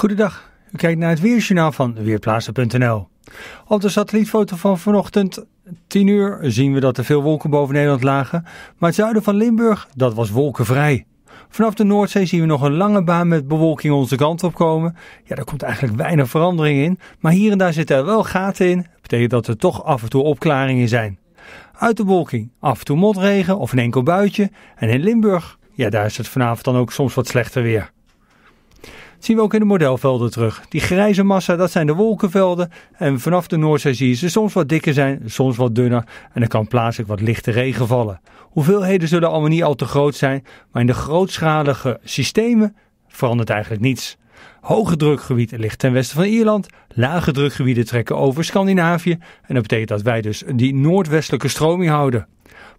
Goedendag, u kijkt naar het Weerjournaal van Weerplaatsen.nl. Op de satellietfoto van vanochtend 10 uur zien we dat er veel wolken boven Nederland lagen, maar het zuiden van Limburg, dat was wolkenvrij. Vanaf de Noordzee zien we nog een lange baan met bewolking onze kant op komen. Ja, daar komt eigenlijk weinig verandering in, maar hier en daar zitten er wel gaten in. Dat betekent dat er toch af en toe opklaringen zijn. Uit de wolking af en toe motregen of een enkel buitje. En in Limburg, ja, daar is het vanavond dan ook soms wat slechter weer zien we ook in de modelvelden terug. Die grijze massa, dat zijn de wolkenvelden. En vanaf de Noordzee zie je ze soms wat dikker zijn, soms wat dunner. En er kan plaatselijk wat lichte regen vallen. Hoeveelheden zullen allemaal niet al te groot zijn, maar in de grootschalige systemen verandert eigenlijk niets. Hoge drukgebied ligt ten westen van Ierland. Lage drukgebieden trekken over Scandinavië. En dat betekent dat wij dus die noordwestelijke stroming houden.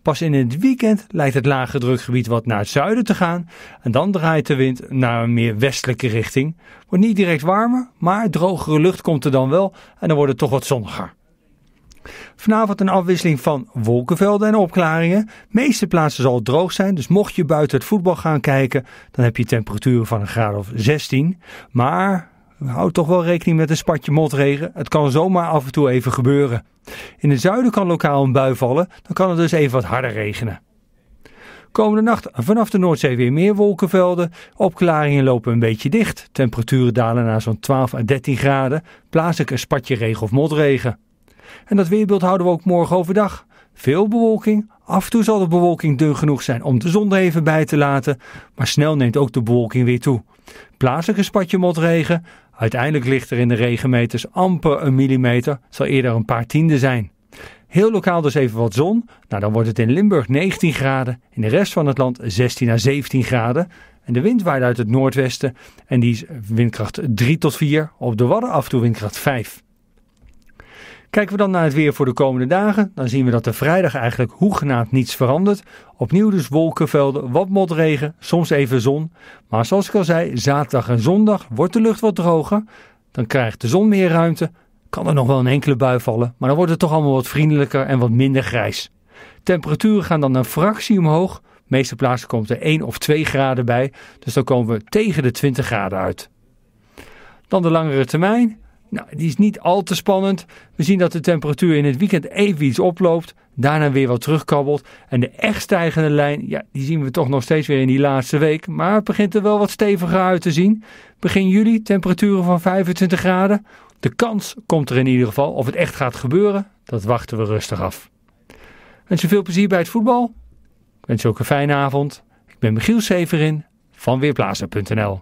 Pas in het weekend lijkt het lage drukgebied wat naar het zuiden te gaan en dan draait de wind naar een meer westelijke richting. Wordt niet direct warmer, maar drogere lucht komt er dan wel en dan wordt het toch wat zonniger. Vanavond een afwisseling van wolkenvelden en opklaringen. De meeste plaatsen zal het droog zijn, dus mocht je buiten het voetbal gaan kijken, dan heb je temperaturen van een graad of 16. Maar Houd toch wel rekening met een spatje motregen. Het kan zomaar af en toe even gebeuren. In het zuiden kan lokaal een bui vallen, dan kan het dus even wat harder regenen. Komende nacht vanaf de Noordzee weer meer wolkenvelden. Opklaringen lopen een beetje dicht. Temperaturen dalen naar zo'n 12 à 13 graden. ik een spatje regen of motregen. En dat weerbeeld houden we ook morgen overdag. Veel bewolking. Af en toe zal de bewolking dun genoeg zijn om de zon er even bij te laten. Maar snel neemt ook de bewolking weer toe. ik een spatje motregen. Uiteindelijk ligt er in de regenmeters amper een millimeter, zal eerder een paar tienden zijn. Heel lokaal dus even wat zon. Nou, dan wordt het in Limburg 19 graden, in de rest van het land 16 à 17 graden. En de wind waait uit het noordwesten en die is windkracht 3 tot 4, op de Wadden af en toe windkracht 5. Kijken we dan naar het weer voor de komende dagen, dan zien we dat de vrijdag eigenlijk hoegenaamd niets verandert. Opnieuw dus wolkenvelden, wat motregen, soms even zon. Maar zoals ik al zei, zaterdag en zondag wordt de lucht wat droger. Dan krijgt de zon meer ruimte. Kan er nog wel een enkele bui vallen, maar dan wordt het toch allemaal wat vriendelijker en wat minder grijs. Temperaturen gaan dan een fractie omhoog. meeste plaatsen komt er 1 of 2 graden bij, dus dan komen we tegen de 20 graden uit. Dan de langere termijn. Nou, die is niet al te spannend. We zien dat de temperatuur in het weekend even iets oploopt. Daarna weer wat terugkabbelt. En de echt stijgende lijn, ja, die zien we toch nog steeds weer in die laatste week. Maar het begint er wel wat steviger uit te zien. Begin juli, temperaturen van 25 graden. De kans komt er in ieder geval. Of het echt gaat gebeuren, dat wachten we rustig af. En wens veel plezier bij het voetbal. Ik wens je ook een fijne avond. Ik ben Michiel Severin van Weerplaza.nl